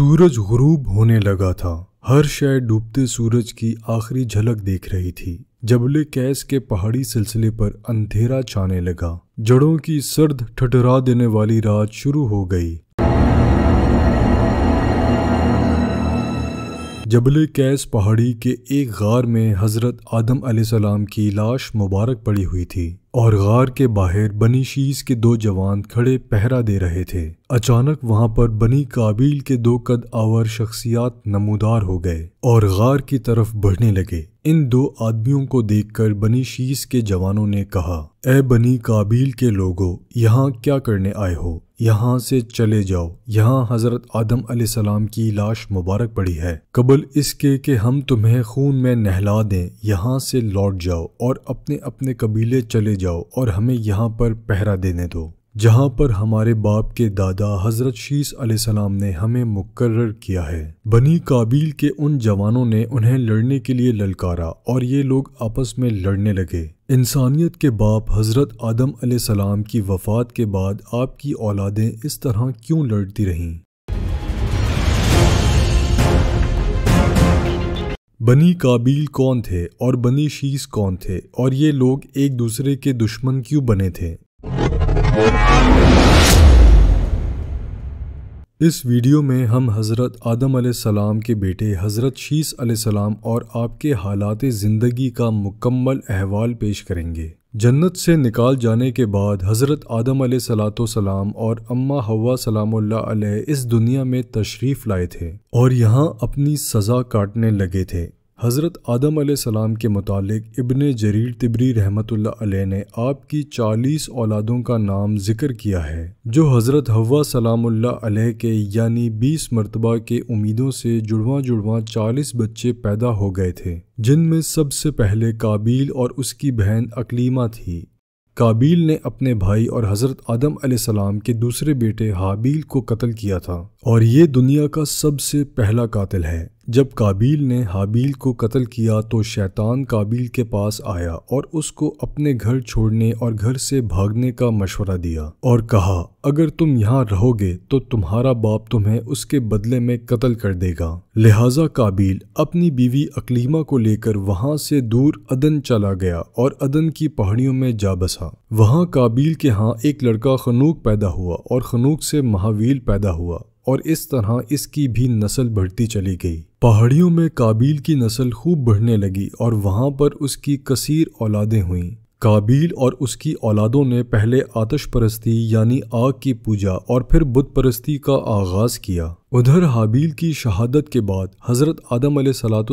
सूरज गुरूब होने लगा था हर शय डूबते सूरज की आखिरी झलक देख रही थी जबले कैस के पहाड़ी सिलसिले पर अंधेरा छाने लगा जड़ों की सर्द ठटरा देने वाली रात शुरू हो गई जबल कैस पहाड़ी के एक गार में हज़रत आदम सलाम की लाश मुबारक पड़ी हुई थी और गार के बाहर बनी शीश के दो जवान खड़े पहरा दे रहे थे अचानक वहां पर बनी काबिल के दो कद आवर शख्सियात नमोदार हो गए और गार की तरफ बढ़ने लगे इन दो आदमियों को देखकर बनी शीश के जवानों ने कहा ए बनी काबिल के लोगों यहाँ क्या करने आए हो यहाँ से चले जाओ यहाँ हज़रत आदम सलाम की लाश मुबारक पड़ी है कबल इसके कि हम तुम्हें खून में नहला दें यहाँ से लौट जाओ और अपने अपने कबीले चले जाओ और हमें यहाँ पर पहरा देने दो जहाँ पर हमारे बाप के दादा हजरत शीस सलाम ने हमें मुकर्र किया है बनी काबिल के उन जवानों ने उन्हें लड़ने के लिए ललकारा और ये लोग आपस में लड़ने लगे इंसानियत के बाप हज़रत आदम सलाम की वफ़ात के बाद आपकी औलादें इस तरह क्यों लड़ती रहीं बनी काबिल कौन थे और बनी शीश कौन थे और ये लोग एक दूसरे के दुश्मन क्यों बने थे इस वीडियो में हम हज़रत आदम सलाम के बेटे हज़रत शीस सलाम और आपके हालात ज़िंदगी का मुकम्मल अहवाल पेश करेंगे जन्नत से निकाल जाने के बाद हज़रत आदम सलाम और अम्मा हवा सलाम इस दुनिया में तशरीफ़ लाए थे और यहाँ अपनी सज़ा काटने लगे थे हज़रत आदम सलाम के मुतालिक इबन जरीर तिबरी रहमत ने आपकी चालीस औलादों का नाम जिक्र किया है जो हज़रत हवा सलाम के यानी बीस मरतबा के उम्मीदों से जुड़वा जुड़वा चालीस बच्चे पैदा हो गए थे जिनमें सबसे पहले काबिल और उसकी बहन अकलीमा थी काबिल ने अपने भाई और हज़रत आदम सलाम के दूसरे बेटे हाबील को कत्ल किया था और ये दुनिया का सबसे पहला कातिल है जब काबिल ने हाबील को कत्ल किया तो शैतान काबिल के पास आया और उसको अपने घर छोड़ने और घर से भागने का मशवरा दिया और कहा अगर तुम यहाँ रहोगे तो तुम्हारा बाप तुम्हें उसके बदले में कत्ल कर देगा लिहाजा काबिल अपनी बीवी अकलीमा को लेकर वहाँ से दूर अदन चला गया और अदन की पहाड़ियों में जा बसा वहाँ काबिल के यहाँ एक लड़का खनूक पैदा हुआ और खनूक से महावील पैदा हुआ और इस तरह इसकी भी नस्ल बढ़ती चली गई पहाड़ियों में काबिल की नस्ल खूब बढ़ने लगी और वहाँ पर उसकी कसीर औलादें हुईं काबिल और उसकी औलादों ने पहले आतश परस्ती यानी आग की पूजा और फिर बुत परस्ती का आगाज़ किया उधर हाबील की शहादत के बाद हज़रत आदम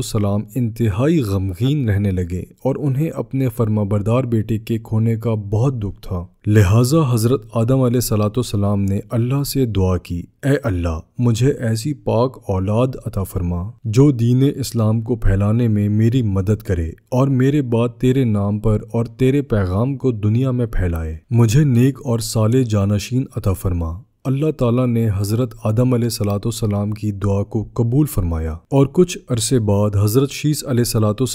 सलाम इंतहाई गमगीन रहने लगे और उन्हें अपने फर्माबरदार बेटे के खोने का बहुत दुख था लिहाजा हज़रत आदम सलाम ने अल्लाह से दुआ की ए अल्लाह मुझे ऐसी पाक औलाद अता फरमा जो दीन इस्लाम को फैलाने में मेरी मदद करे और मेरे बाद तेरे नाम पर और तेरे पैगाम को दुनिया में फैलाए मुझे नेक और साले जानशीन अता फरमा अल्लाह ताला ने हज़रत आदम सलाम की दुआ को कबूल फरमाया और कुछ अरसे बाद हज़रत शीस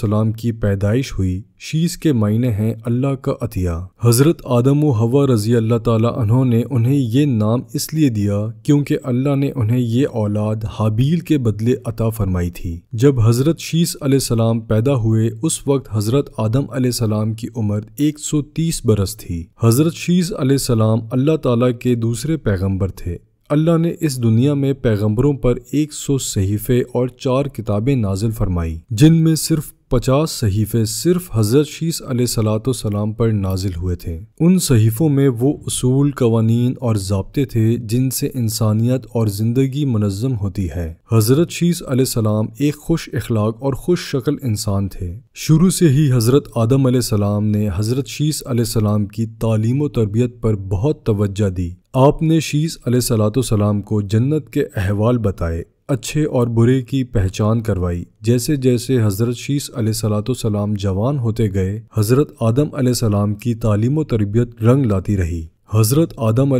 सलाम की पैदाइश हुई शीश के मायने हैं अल्लाह का अतिया हज़रत आदम व हवा रज़ी अल्लाह तहों ने उन्हें ये नाम इसलिए दिया क्योंकि अल्लाह ने उन्हें ये औलाद हाबील के बदले अता फरमाई थी जब हज़रत शीस सलाम पैदा हुए उस वक्त हज़रत आदम सलाम की उम्र 130 बरस थी हज़रत शीस सलाम अल्लाह ताला के दूसरे पैगम्बर थे अल्लाह ने इस दुनिया में पैगंबरों पर 100 सहीफ़े और चार किताबें नाजिल फरमाई जिनमें सिर्फ पचास सहीफ़े सिर्फ हज़रत शीस सलाम पर नाजिल हुए थे उन सहीफ़ों में वो असूल कवानीन और जबते थे जिनसे इंसानियत और ज़िंदगी मनज़म होती है हज़रत शीस सलाम एक खुश अखलाक और खुश शक्ल इंसान थे शुरू से ही हज़रत आदम सलाम ने हज़रत शीस सलाम की तालीम तरबियत पर बहुत तवज्जा दी आपने शीस सलाम को जन्नत के अहवाल बताए अच्छे और बुरे की पहचान करवाई जैसे जैसे हज़रत शीस सलाम जवान होते गए हज़रत आदम सलाम की तालीम तरबियत रंग लाती रही हज़रत आदम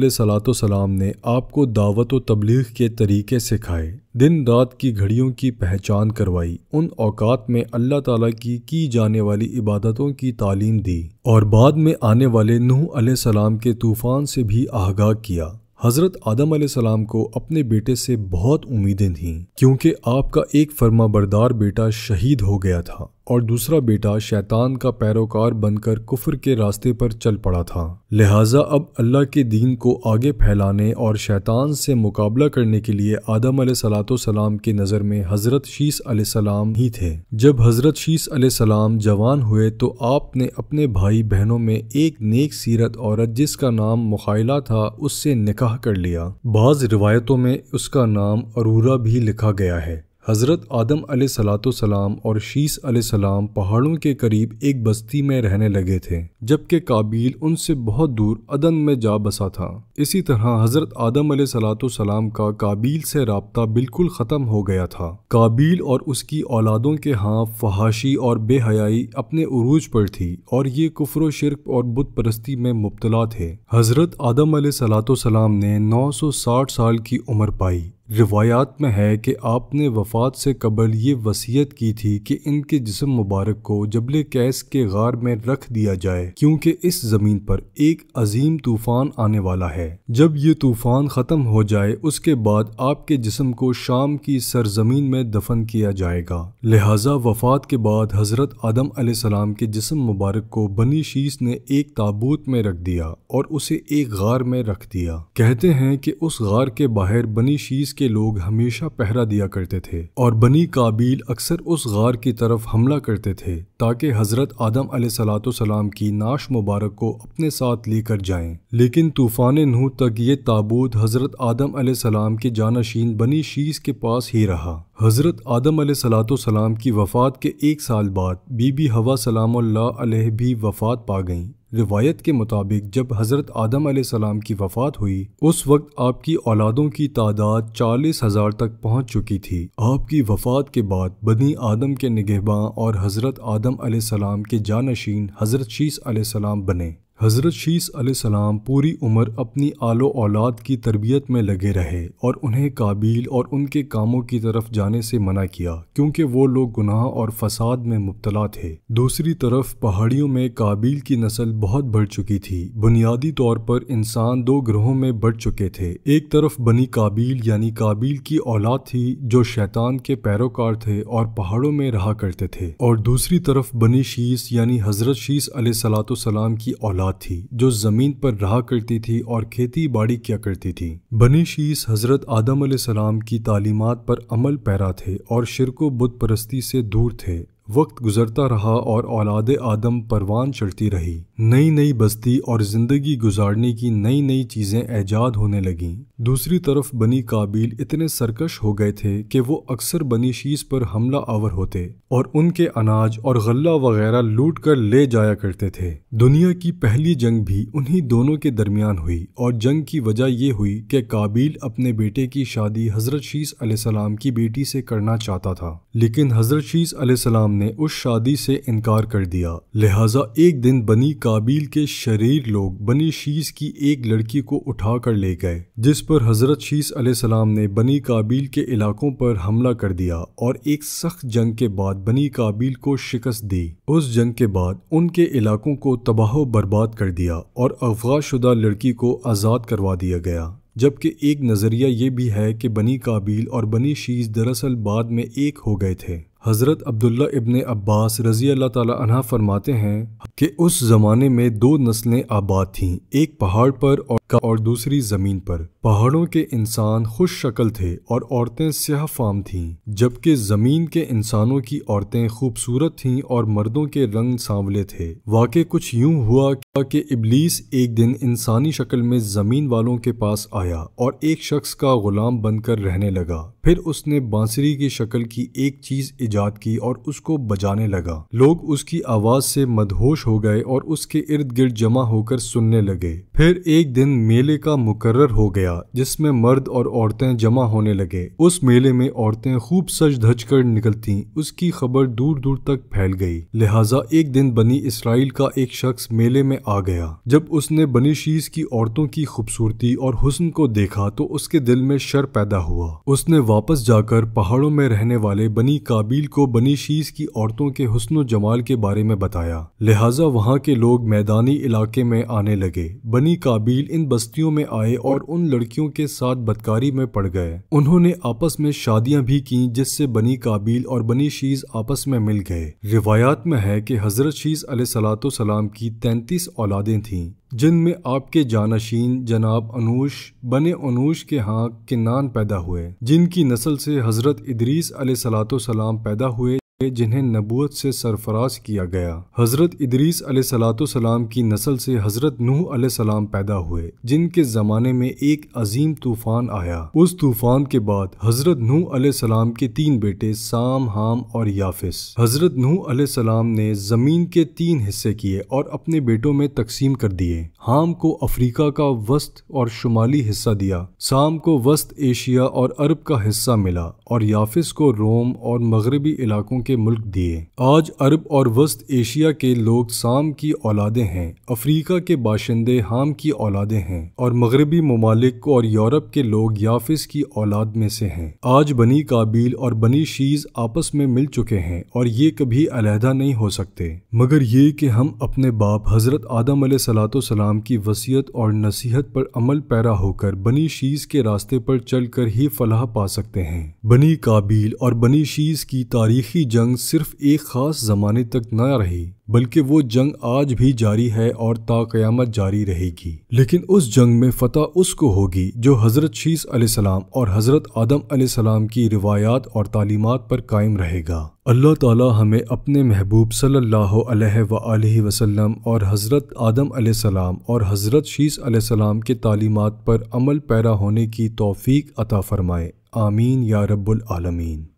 सलाम ने आपको दावत व तबलीग के तरीके सिखाए दिन रात की घड़ियों की पहचान करवाई उन औकात में अल्लाह ताला की की जाने वाली इबादतों की तालीम दी और बाद में आने वाले नूह सलाम के तूफ़ान से भी आगाह किया हज़रत आदम सलाम को अपने बेटे से बहुत उम्मीदें थीं क्योंकि आपका एक फर्मा बरदार बेटा शहीद हो गया था और दूसरा बेटा शैतान का पैरोकार बनकर कुफर के रास्ते पर चल पड़ा था लिहाजा अब अल्लाह के दीन को आगे फैलाने और शैतान से मुकाबला करने के लिए आदम सलाम की नज़र में हज़रत शीस सलाम ही थे जब हज़रत शीस सलाम जवान हुए तो आपने अपने भाई बहनों में एक नेक सीरत औरत जिसका नाम मुखाइला था उससे निकाह कर लिया बाज़ रिवायतों में उसका नाम अरूरा भी लिखा गया है हज़रत आदम सलाम और शीस सलाम पहाड़ों के करीब एक बस्ती में रहने लगे थे जबकि काबिल उनसे बहुत दूर अदन में जा बसा था इसी तरह हज़रत आदम सलाम का काबिल से रबता बिल्कुल ख़त्म हो गया था काबिल और उसकी औलादों के हाँ फहाशी और बेहयाई अपने अरूज पर थी और ये कुफर शिरक और बुत परस्ती में मुबतला थे हज़रत आदम सलाम ने साठ साल की उम्र पाई रिवायात में है कि आपने वफात से कबल ये वसीयत की थी कि इनके जिसम मुबारक को जबल कैस के गार में रख दिया जाए क्योंकि इस ज़मीन पर एक अजीम तूफ़ान आने वाला है जब ये तूफ़ान ख़त्म हो जाए उसके बाद आपके जिसम को शाम की सरजमीन में दफन किया जाएगा लिहाजा वफात के बाद हज़रत आदम आसमाम के जिसम मुबारक को बनी शीश ने एक ताबूत में रख दिया और उसे एक गार में रख दिया कहते हैं कि उस गार के बाहर बनी शीश के लोग हमेशा पहरा दिया करते थे और बनी काबिल अक्सर उस गार की तरफ हमला करते थे ताकि हजरत आदम सलाम की नाश मुबारक को अपने साथ लेकर जाएं। लेकिन तूफान नूह तक ये ताबूत हजरत आदम सलाम के जानशीन बनी शीश के पास ही रहा हज़रत आदम सलाम की वफ़ात के एक साल बाद बीबी हवा सलाम भी वफ़ात पा गईं रिवायत के मुताबिक जब हज़रत आदम सलाम की वफ़ात हुई उस वक्त आपकी औलादों की तादाद चालीस हज़ार तक पहुँच चुकी थी आपकी वफ़ात के बाद बनी आदम के निगहबाँ और हज़रत आदम सलाम के जानशीन हज़रत शीस सलाम बने हज़रत शीस सलाम पूरी उम्र अपनी आलो औलाद की तरबियत में लगे रहे और उन्हें काबिल और उनके कामों की तरफ जाने से मना किया क्योंकि वो लोग गुनाह और फसाद में मुबतला थे दूसरी तरफ पहाड़ियों में काबिल की नस्ल बहुत बढ़ चुकी थी बुनियादी तौर पर इंसान दो ग्रहों में बढ़ चुके थे एक तरफ बनी काबिल यानी काबिल की औलाद थी जो शैतान के पैरोकार थे और पहाड़ों में रहा करते थे और दूसरी तरफ बनी शीस यानी हज़रत शीस सलाम की औलाद औलाद थी जो जमीन पर रहा करती थी और खेती बाड़ी किया करती थी बनी शीस हजरत आदम सलाम की तालीमत पर अमल पैरा थे और शिरको बुत परस्ती से दूर थे वक्त गुजरता रहा और औलाद आदम परवान चढ़ती रही नई नई बस्ती और ज़िंदगी गुजारने की नई नई चीज़ें ऐजाद होने लगीं दूसरी तरफ बनी काबिल इतने सरकश हो गए थे कि वो अक्सर बनी शीश पर हमला आवर होते और उनके अनाज और गल्ला वगैरह लूट कर ले जाया करते थे दुनिया की पहली जंग भी उन्हीं दोनों के दरमियान हुई और जंग की वजह यह हुई कि काबिल अपने बेटे की शादी हज़रत शीस सलाम की बेटी से करना चाहता था लेकिन हज़रत शीस सलाम ने उस शादी से इनकार कर दिया लिहाजा एक दिन बनी का काबिल के शरीर लोग बनी शीश की एक लड़की को उठा कर ले गए जिस पर हजरत शीश अलैहिस्सलाम ने बनी काबिल के इलाकों पर हमला कर दिया और एक सख्त जंग के बाद बनी काबिल को शिकस्त दी उस जंग के बाद उनके इलाकों को तबाह बर्बाद कर दिया और अफवा शुदा लड़की को आज़ाद करवा दिया गया जबकि एक नज़रिया ये भी है कि बनी काबिल और बनी शीश दरअसल बाद में एक हो गए थे हज़रत अब्दुल्ला इबन अब्बास रज़ी अल्लाह ताला फरमाते हैं कि उस ज़माने में दो नस्लें आबाद थीं एक पहाड़ पर और का और दूसरी जमीन पर पहाड़ों के इंसान खुश शक्ल थे और औरतें स्याह फाम थीं जबकि जमीन के इंसानों की औरतें खूबसूरत थीं और मर्दों के रंग सांवले थे वाकई कुछ यूं हुआ कि इबलीस एक दिन इंसानी शक्ल में जमीन वालों के पास आया और एक शख्स का गुलाम बनकर रहने लगा फिर उसने बांसुरी की शक्ल की एक चीज इजाद की और उसको बजाने लगा लोग उसकी आवाज से मदहोश हो गए और उसके इर्द गिर्द जमा होकर सुनने लगे फिर एक दिन मेले का मुकर्र हो गया जिसमें मर्द और औरतें जमा होने लगे उस मेले में औरतें खूब सज धज कर निकलती उसकी खबर दूर दूर तक फैल गई लिहाजा एक दिन बनी इसराइल का एक शख्स मेले में आ गया जब उसने बनी शीश की औरतों की खूबसूरती और हुस्न को देखा तो उसके दिल में शर पैदा हुआ उसने वापस जाकर पहाड़ों में रहने वाले बनी काबिल को बनी शीश की औरतों के हुसन जमाल के बारे में बताया लिहाजा वहाँ के लोग मैदानी इलाके में आने लगे बनी काबिल इन बस्तियों में आए और उन लड़कियों के साथ बदकारी में पड़ गए उन्होंने आपस में शादियां भी की जिससे बनी काबिल और बनी शीज आपस में मिल गए रिवायात में है कि हजरत शीज सलाम की तैंतीस औलादें थीं जिनमें आपके जानशीन जनाब अनूश बने अनूश के हाँ किन्नान पैदा हुए जिनकी नस्ल से हजरत इदरीस सलाम पैदा हुए जिन्हें नबूत से सरफराज किया गया हज़रत इदरीस सलाम की नस्ल से हज़रत नूह सलाम पैदा हुए जिनके ज़माने में एक अजीम तूफ़ान आया उस तूफ़ान के बाद हज़रत नूह सलाम के तीन बेटे साम हाम और याफिस हज़रत नूह सलाम ने ज़मीन के तीन हिस्से किए और अपने बेटों में तकसीम कर दिए हाम को अफ्रीका का वस्त और शुमाली हिस्सा दिया साम को वस्त एशिया और अरब का हिस्सा मिला और याफिस को रोम और मगरबी इलाकों के मुल्क दिए आज अरब और वस्त एशिया के लोग साम की औलादे हैं अफ्रीका के बाशिंदे हाम की औलादे हैं और मगरबी ममालिक और यूरोप के लोग याफिस की औलाद में से हैं आज बनी काबिल और बनी शीज आपस में मिल चुके हैं और ये कभी अलहदा नहीं हो सकते मगर ये कि हम अपने बाप हजरत आदम सलाम की वसीयत और नसीहत पर अमल पैरा होकर बनी शीज के रास्ते पर चल कर ही फलाह पा सकते हैं बनी बनी काबिल और बनी शीश की तारीखी जंग सिर्फ एक ख़ास ज़माने तक न रही बल्कि वो जंग आज भी जारी है और ताक़यामत जारी रहेगी लेकिन उस जंग में फतह उसको होगी जो हज़रत शीस सलाम और हज़रत आदम सलाम की रिवायात और तालीमत पर कायम रहेगा अल्लाह ताला हमें अपने महबूब सल्लल्लाहु अलैहि वसल्लम और हज़रत आदम सलाम और हज़रत शीस सलाम के तालीमत पर अमल पैरा होने की तौफीक अता फ़रमाए आमीन या रब्बुल आलमीन